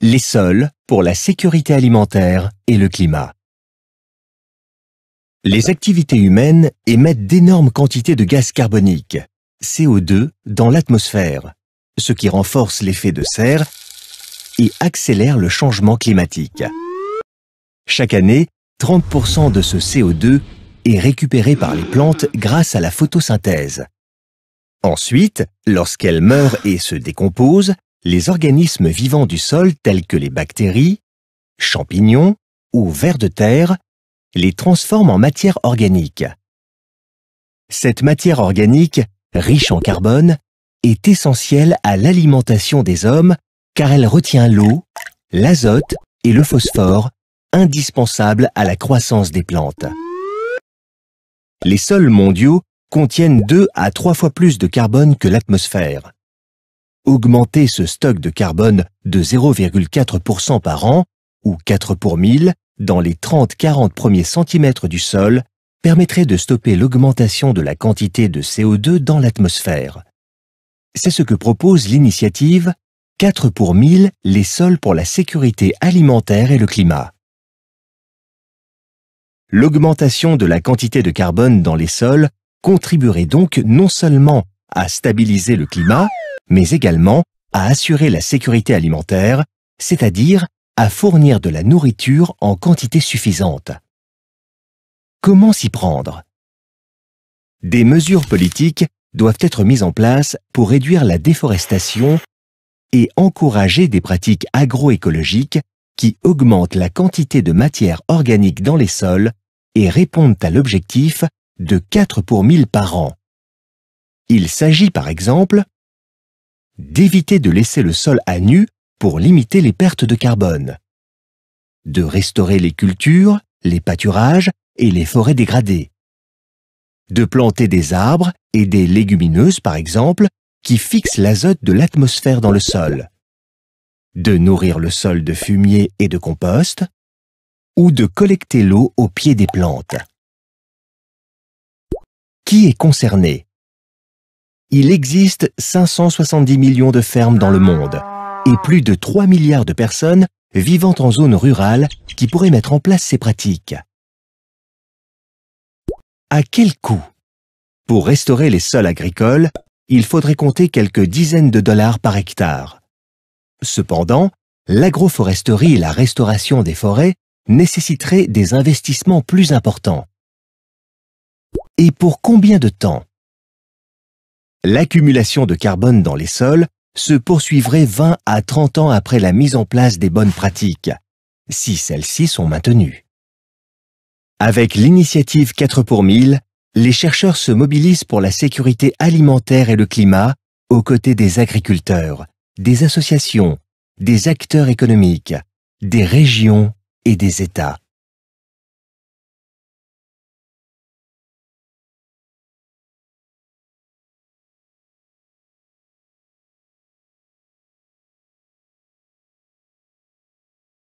Les sols pour la sécurité alimentaire et le climat. Les activités humaines émettent d'énormes quantités de gaz carbonique, CO2, dans l'atmosphère, ce qui renforce l'effet de serre et accélère le changement climatique. Chaque année, 30% de ce CO2 est récupéré par les plantes grâce à la photosynthèse. Ensuite, lorsqu'elles meurent et se décomposent, les organismes vivants du sol tels que les bactéries, champignons ou vers de terre les transforment en matière organique. Cette matière organique, riche en carbone, est essentielle à l'alimentation des hommes car elle retient l'eau, l'azote et le phosphore, indispensables à la croissance des plantes. Les sols mondiaux contiennent deux à trois fois plus de carbone que l'atmosphère augmenter ce stock de carbone de 0,4% par an, ou 4 pour 1000, dans les 30-40 premiers centimètres du sol, permettrait de stopper l'augmentation de la quantité de CO2 dans l'atmosphère. C'est ce que propose l'initiative 4 pour 1000 les sols pour la sécurité alimentaire et le climat. L'augmentation de la quantité de carbone dans les sols contribuerait donc non seulement à stabiliser le climat, mais également à assurer la sécurité alimentaire, c'est-à-dire à fournir de la nourriture en quantité suffisante. Comment s'y prendre Des mesures politiques doivent être mises en place pour réduire la déforestation et encourager des pratiques agroécologiques qui augmentent la quantité de matière organique dans les sols et répondent à l'objectif de 4 pour 1000 par an. Il s'agit par exemple d'éviter de laisser le sol à nu pour limiter les pertes de carbone, de restaurer les cultures, les pâturages et les forêts dégradées, de planter des arbres et des légumineuses par exemple qui fixent l'azote de l'atmosphère dans le sol, de nourrir le sol de fumier et de compost, ou de collecter l'eau au pied des plantes. Qui est concerné il existe 570 millions de fermes dans le monde et plus de 3 milliards de personnes vivant en zone rurale qui pourraient mettre en place ces pratiques. À quel coût Pour restaurer les sols agricoles, il faudrait compter quelques dizaines de dollars par hectare. Cependant, l'agroforesterie et la restauration des forêts nécessiteraient des investissements plus importants. Et pour combien de temps l'accumulation de carbone dans les sols se poursuivrait 20 à 30 ans après la mise en place des bonnes pratiques, si celles-ci sont maintenues. Avec l'initiative 4 pour 1000, les chercheurs se mobilisent pour la sécurité alimentaire et le climat aux côtés des agriculteurs, des associations, des acteurs économiques, des régions et des États.